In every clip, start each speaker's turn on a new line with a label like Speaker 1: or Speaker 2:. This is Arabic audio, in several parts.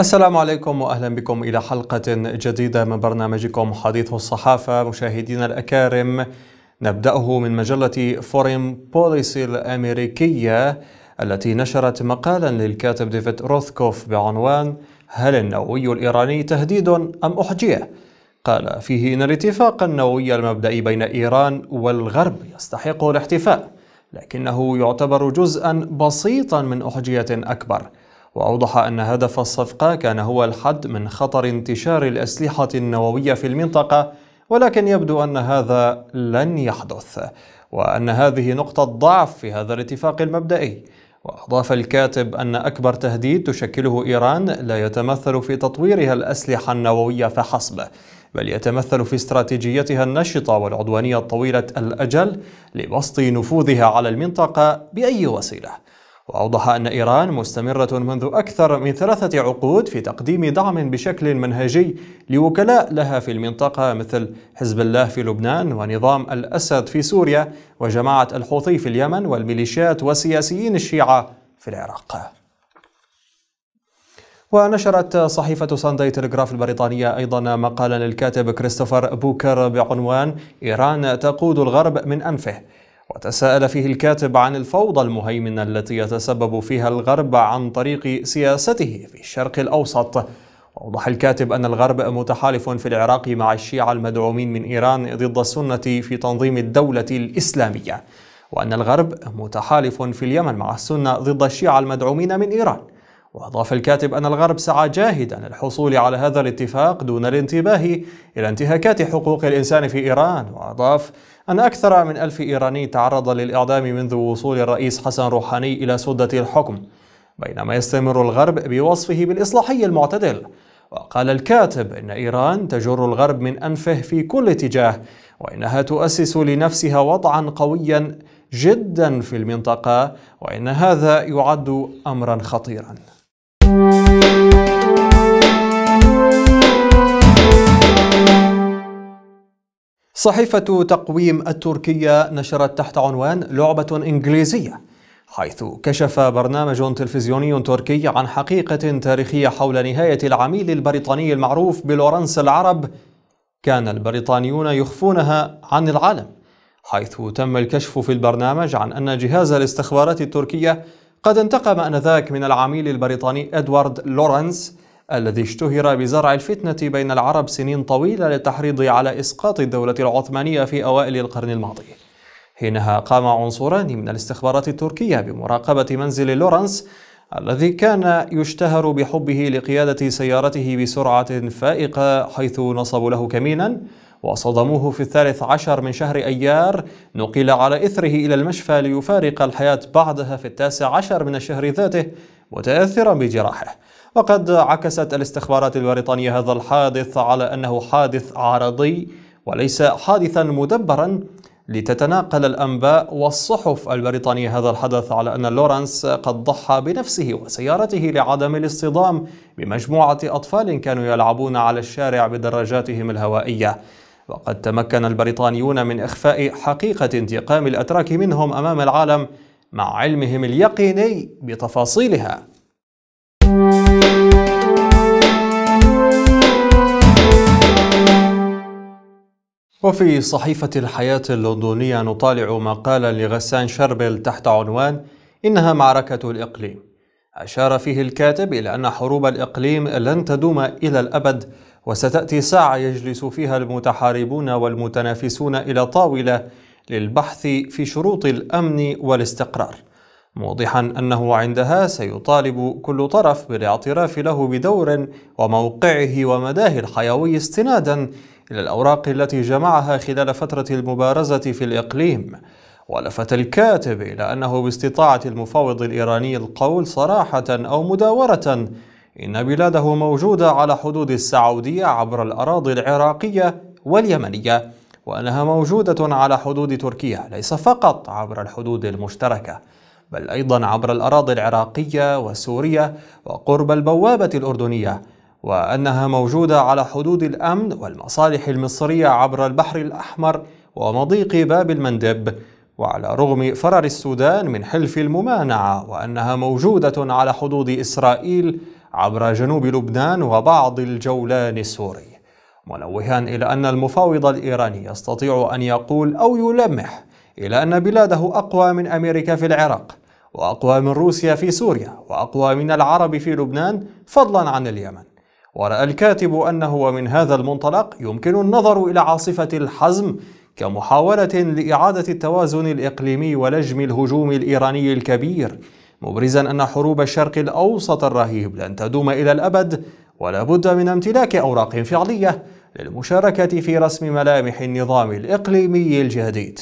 Speaker 1: السلام عليكم واهلا بكم الى حلقه جديده من برنامجكم حديث الصحافه مشاهدينا الأكارم نبدأه من مجلة فورين بوليسي الأمريكية التي نشرت مقالا للكاتب ديفيد روثكوف بعنوان هل النووي الإيراني تهديد أم أحجية؟ قال فيه إن الاتفاق النووي المبدئي بين إيران والغرب يستحق الاحتفاء لكنه يعتبر جزءا بسيطا من أحجية أكبر وأوضح أن هدف الصفقة كان هو الحد من خطر انتشار الأسلحة النووية في المنطقة ولكن يبدو أن هذا لن يحدث وأن هذه نقطة ضعف في هذا الاتفاق المبدئي وأضاف الكاتب أن أكبر تهديد تشكله إيران لا يتمثل في تطويرها الأسلحة النووية فحسب بل يتمثل في استراتيجيتها النشطة والعدوانية الطويلة الأجل لبسط نفوذها على المنطقة بأي وسيلة وأوضح أن إيران مستمرة منذ أكثر من ثلاثة عقود في تقديم دعم بشكل منهجي لوكلاء لها في المنطقة مثل حزب الله في لبنان ونظام الأسد في سوريا وجماعة الحوثي في اليمن والميليشيات وسياسيين الشيعة في العراق. ونشرت صحيفة ساندي تلغراف البريطانية أيضا مقالا للكاتب كريستوفر بوكر بعنوان إيران تقود الغرب من أنفه وتساءل فيه الكاتب عن الفوضى المهيمنة التي يتسبب فيها الغرب عن طريق سياسته في الشرق الأوسط ووضح الكاتب أن الغرب متحالف في العراق مع الشيعة المدعومين من إيران ضد السنة في تنظيم الدولة الإسلامية وأن الغرب متحالف في اليمن مع السنة ضد الشيعة المدعومين من إيران وأضاف الكاتب أن الغرب سعى جاهدا للحصول على هذا الاتفاق دون الانتباه إلى انتهاكات حقوق الإنسان في إيران وأضاف أن أكثر من ألف إيراني تعرض للإعدام منذ وصول الرئيس حسن روحاني إلى سدة الحكم بينما يستمر الغرب بوصفه بالإصلاحي المعتدل وقال الكاتب إن إيران تجر الغرب من أنفه في كل اتجاه وإنها تؤسس لنفسها وضعا قويا جدا في المنطقة وإن هذا يعد أمرا خطيرا صحيفة تقويم التركية نشرت تحت عنوان لعبة إنجليزية حيث كشف برنامج تلفزيوني تركي عن حقيقة تاريخية حول نهاية العميل البريطاني المعروف بلورنس العرب كان البريطانيون يخفونها عن العالم حيث تم الكشف في البرنامج عن أن جهاز الاستخبارات التركية قد انتقم آنذاك من العميل البريطاني إدوارد لورنس الذي اشتهر بزرع الفتنة بين العرب سنين طويلة للتحريض على إسقاط الدولة العثمانية في أوائل القرن الماضي حينها قام عنصران من الاستخبارات التركية بمراقبة منزل لورنس الذي كان يشتهر بحبه لقيادة سيارته بسرعة فائقة حيث نصبوا له كمينا وصدموه في الثالث عشر من شهر أيار نقل على إثره إلى المشفى ليفارق الحياة بعدها في التاسع عشر من الشهر ذاته متأثرا بجراحه وقد عكست الاستخبارات البريطانية هذا الحادث على أنه حادث عرضي وليس حادثا مدبرا لتتناقل الأنباء والصحف البريطانية هذا الحدث على أن لورانس قد ضحى بنفسه وسيارته لعدم الاصطدام بمجموعة أطفال كانوا يلعبون على الشارع بدراجاتهم الهوائية وقد تمكن البريطانيون من إخفاء حقيقة انتقام الأتراك منهم أمام العالم مع علمهم اليقيني بتفاصيلها وفي صحيفة الحياة اللندنية نطالع مقالا لغسان شربل تحت عنوان إنها معركة الإقليم أشار فيه الكاتب إلى أن حروب الإقليم لن تدوم إلى الأبد وستأتي ساعة يجلس فيها المتحاربون والمتنافسون إلى طاولة للبحث في شروط الأمن والاستقرار موضحا أنه عندها سيطالب كل طرف بالاعتراف له بدور وموقعه ومداه الحيوي استنادا إلى الأوراق التي جمعها خلال فترة المبارزة في الإقليم ولفت الكاتب إلى أنه باستطاعة المفاوض الإيراني القول صراحة أو مداورة إن بلاده موجودة على حدود السعودية عبر الأراضي العراقية واليمنية وأنها موجودة على حدود تركيا ليس فقط عبر الحدود المشتركة بل أيضا عبر الأراضي العراقية وسوريا وقرب البوابة الأردنية وأنها موجودة على حدود الأمن والمصالح المصرية عبر البحر الأحمر ومضيق باب المندب وعلى رغم فرر السودان من حلف الممانعة وأنها موجودة على حدود إسرائيل عبر جنوب لبنان وبعض الجولان السوري منوها إلى أن المفاوض الإيراني يستطيع أن يقول أو يلمح إلى أن بلاده أقوى من أمريكا في العراق وأقوى من روسيا في سوريا وأقوى من العرب في لبنان فضلا عن اليمن ورأى الكاتب أنه ومن هذا المنطلق يمكن النظر إلى عاصفة الحزم كمحاولة لإعادة التوازن الإقليمي ولجم الهجوم الإيراني الكبير مبرزا أن حروب الشرق الأوسط الرهيب لن تدوم إلى الأبد ولا بد من امتلاك أوراق فعلية للمشاركة في رسم ملامح النظام الإقليمي الجديد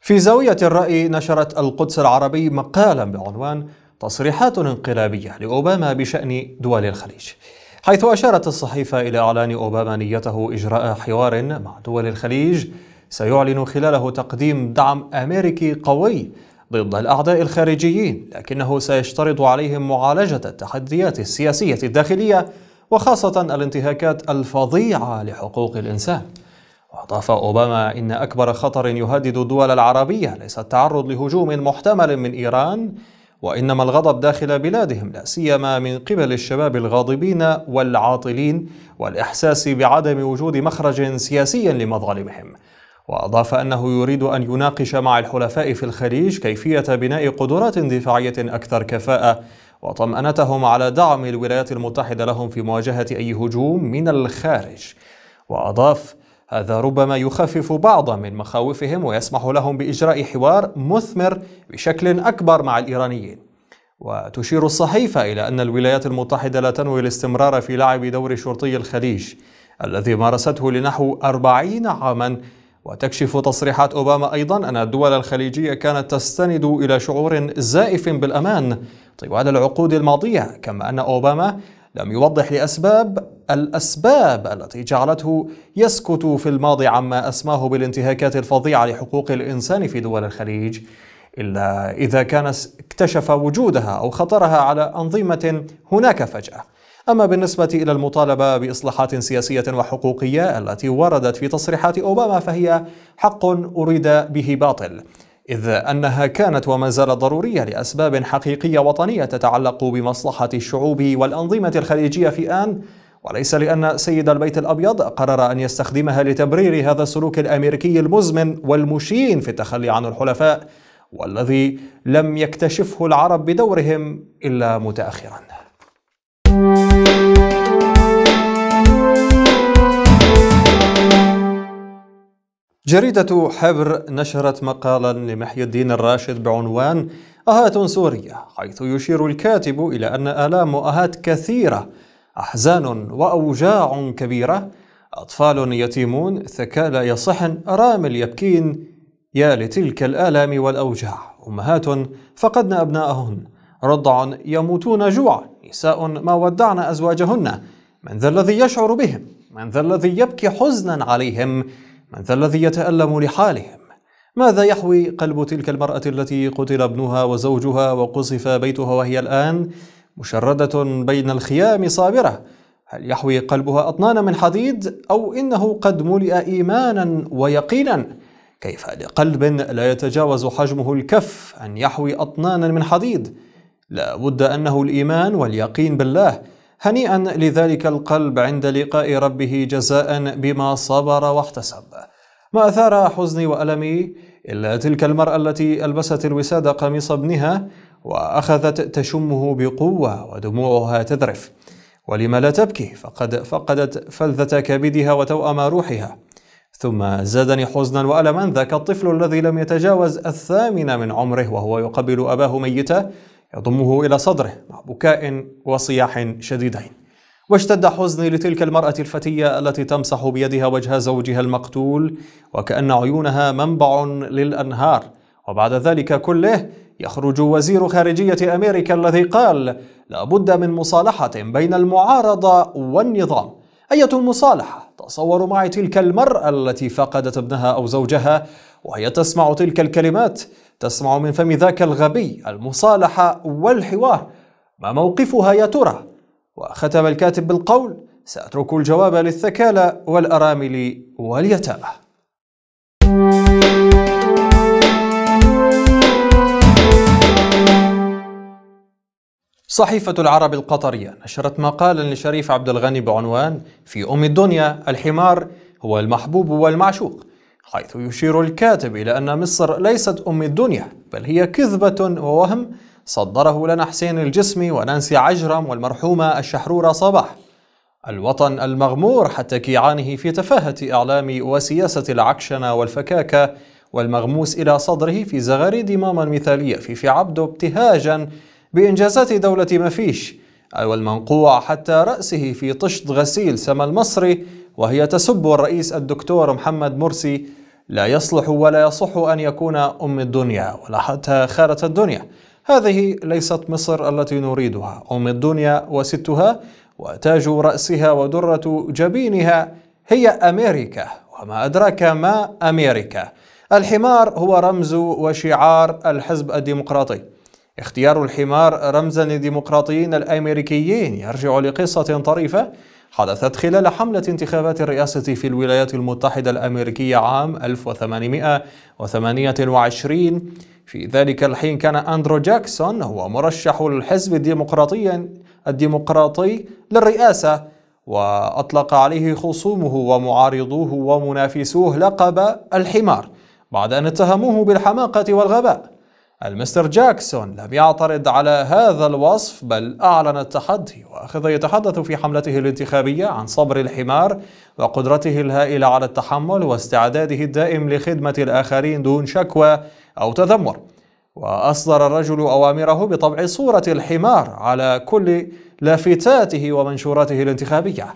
Speaker 1: في زاوية الرأي نشرت القدس العربي مقالا بعنوان تصريحات انقلابية لأوباما بشأن دول الخليج حيث أشارت الصحيفة إلى إعلان أوباما نيته إجراء حوار مع دول الخليج سيعلن خلاله تقديم دعم أمريكي قوي ضد الأعداء الخارجيين لكنه سيشترط عليهم معالجة التحديات السياسية الداخلية وخاصة الانتهاكات الفظيعة لحقوق الإنسان وأضاف أوباما إن أكبر خطر يهدد الدول العربية ليس التعرض لهجوم محتمل من إيران وإنما الغضب داخل بلادهم لا سيما من قبل الشباب الغاضبين والعاطلين والإحساس بعدم وجود مخرج سياسي لمظالمهم وأضاف أنه يريد أن يناقش مع الحلفاء في الخليج كيفية بناء قدرات دفاعية أكثر كفاءة وطمأنتهم على دعم الولايات المتحدة لهم في مواجهة أي هجوم من الخارج وأضاف هذا ربما يخفف بعضا من مخاوفهم ويسمح لهم باجراء حوار مثمر بشكل اكبر مع الايرانيين وتشير الصحيفه الى ان الولايات المتحده لا تنوي الاستمرار في لعب دور شرطي الخليج الذي مارسته لنحو 40 عاما وتكشف تصريحات اوباما ايضا ان الدول الخليجيه كانت تستند الى شعور زائف بالامان طوال العقود الماضيه كما ان اوباما لم يوضح لاسباب الأسباب التي جعلته يسكت في الماضي عما أسماه بالانتهاكات الفظيعة لحقوق الإنسان في دول الخليج إلا إذا كان اكتشف وجودها أو خطرها على أنظمة هناك فجأة أما بالنسبة إلى المطالبة بإصلاحات سياسية وحقوقية التي وردت في تصريحات أوباما فهي حق أريد به باطل إذ أنها كانت وما زالت ضرورية لأسباب حقيقية وطنية تتعلق بمصلحة الشعوب والأنظمة الخليجية في آن وليس لأن سيد البيت الأبيض قرر أن يستخدمها لتبرير هذا السلوك الأمريكي المزمن والمشين في التخلي عن الحلفاء والذي لم يكتشفه العرب بدورهم إلا متأخراً جريدة حبر نشرت مقالا لمحي الدين الراشد بعنوان أهات سورية حيث يشير الكاتب إلى أن آلام مؤهات كثيرة أحزان وأوجاع كبيرة أطفال يتيمون ثكالى يصحن أرامل يبكين يا لتلك الآلام والأوجاع أمهات فقدن أبناءهن رضع يموتون جوعا نساء ما ودعن أزواجهن من ذا الذي يشعر بهم من ذا الذي يبكي حزنا عليهم من ذا الذي يتألم لحالهم ماذا يحوي قلب تلك المرأة التي قتل ابنها وزوجها وقصف بيتها وهي الآن مشردة بين الخيام صابرة هل يحوي قلبها أطنان من حديد أو إنه قد ملئ إيمانا ويقينا كيف لقلب لا يتجاوز حجمه الكف أن يحوي أطنانا من حديد لا بد أنه الإيمان واليقين بالله هنيئا لذلك القلب عند لقاء ربه جزاء بما صبر واحتسب ما أثار حزني وألمي إلا تلك المرأة التي ألبست الوساد قميص ابنها وأخذت تشمه بقوة ودموعها تذرف ولما لا تبكي فقد فقدت فلذة كبدها وتوأم روحها ثم زادني حزنا وألما ذاك الطفل الذي لم يتجاوز الثامن من عمره وهو يقبل أباه ميتا يضمه إلى صدره مع بكاء وصياح شديدين واشتد حزني لتلك المرأة الفتية التي تمسح بيدها وجه زوجها المقتول وكأن عيونها منبع للأنهار وبعد ذلك كله يخرج وزير خارجية أمريكا الذي قال لابد من مصالحة بين المعارضة والنظام أية مصالحة تصور معي تلك المرأة التي فقدت ابنها أو زوجها وهي تسمع تلك الكلمات تسمع من فم ذاك الغبي المصالحة والحوار ما موقفها يا ترى؟ وختم الكاتب بالقول سأترك الجواب للثكالى والأرامل واليتامى صحيفة العرب القطرية نشرت مقالا لشريف عبد الغني بعنوان في أم الدنيا الحمار هو المحبوب والمعشوق حيث يشير الكاتب إلى أن مصر ليست أم الدنيا بل هي كذبة ووهم صدره لنا حسين الجسمي ونانسي عجرم والمرحومة الشحرورة صباح الوطن المغمور حتى كيعانه في تفاهة إعلام وسياسة العكشنة والفكاكة والمغموس إلى صدره في زغاريد ماما المثالية في في عبده ابتهاجا بإنجازات دولة مفيش المنقوع حتى رأسه في طشت غسيل سما المصري وهي تسب الرئيس الدكتور محمد مرسي لا يصلح ولا يصح أن يكون أم الدنيا ولا حتى خالة الدنيا هذه ليست مصر التي نريدها أم الدنيا وستها وتاج رأسها ودرة جبينها هي أمريكا وما أدراك ما أمريكا الحمار هو رمز وشعار الحزب الديمقراطي اختيار الحمار رمزا للديمقراطيين الأمريكيين يرجع لقصة طريفة حدثت خلال حملة انتخابات الرئاسة في الولايات المتحدة الأمريكية عام 1828 في ذلك الحين كان أندرو جاكسون هو مرشح الحزب الديمقراطي الديمقراطي للرئاسة وأطلق عليه خصومه ومعارضوه ومنافسوه لقب الحمار بعد أن اتهموه بالحماقة والغباء المستر جاكسون لم يعترض على هذا الوصف بل أعلن التحدي وأخذ يتحدث في حملته الانتخابية عن صبر الحمار وقدرته الهائلة على التحمل واستعداده الدائم لخدمة الآخرين دون شكوى أو تذمر وأصدر الرجل أوامره بطبع صورة الحمار على كل لافتاته ومنشوراته الانتخابية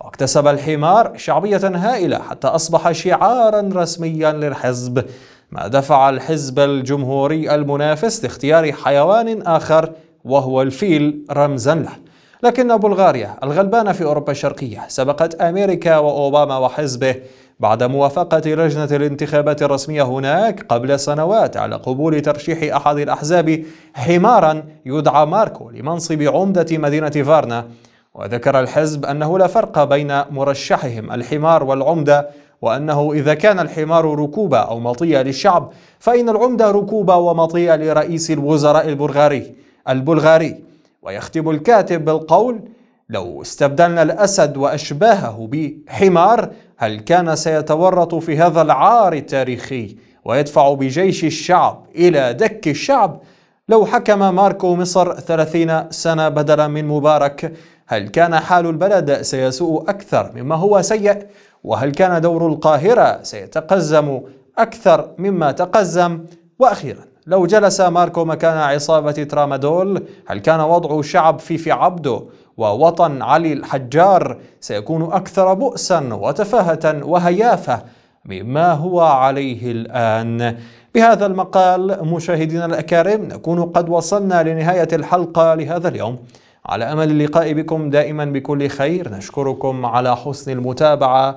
Speaker 1: واكتسب الحمار شعبية هائلة حتى أصبح شعارا رسميا للحزب ما دفع الحزب الجمهوري المنافس لاختيار حيوان آخر وهو الفيل رمزا له لكن بلغاريا الغلبانة في أوروبا الشرقية سبقت أمريكا وأوباما وحزبه بعد موافقة لجنة الانتخابات الرسمية هناك قبل سنوات على قبول ترشيح أحد الأحزاب حمارا يدعى ماركو لمنصب عمدة مدينة فارنا وذكر الحزب أنه لا فرق بين مرشحهم الحمار والعمدة وأنه إذا كان الحمار ركوبة أو مطية للشعب فإن العمدة ركوبة ومطية لرئيس الوزراء البلغاري البلغاري ويختم الكاتب بالقول لو استبدلنا الأسد وأشباهه بحمار هل كان سيتورط في هذا العار التاريخي ويدفع بجيش الشعب إلى دك الشعب لو حكم ماركو مصر 30 سنة بدلا من مبارك هل كان حال البلد سيسوء أكثر مما هو سيء وهل كان دور القاهرة سيتقزم أكثر مما تقزم وأخيرا لو جلس ماركو مكان عصابة ترامادول هل كان وضع شعب فيفي عبده ووطن علي الحجار سيكون أكثر بؤسا وتفاهة وهيافة مما هو عليه الآن بهذا المقال مشاهدينا الأكارم نكون قد وصلنا لنهاية الحلقة لهذا اليوم على أمل اللقاء بكم دائما بكل خير نشكركم على حسن المتابعة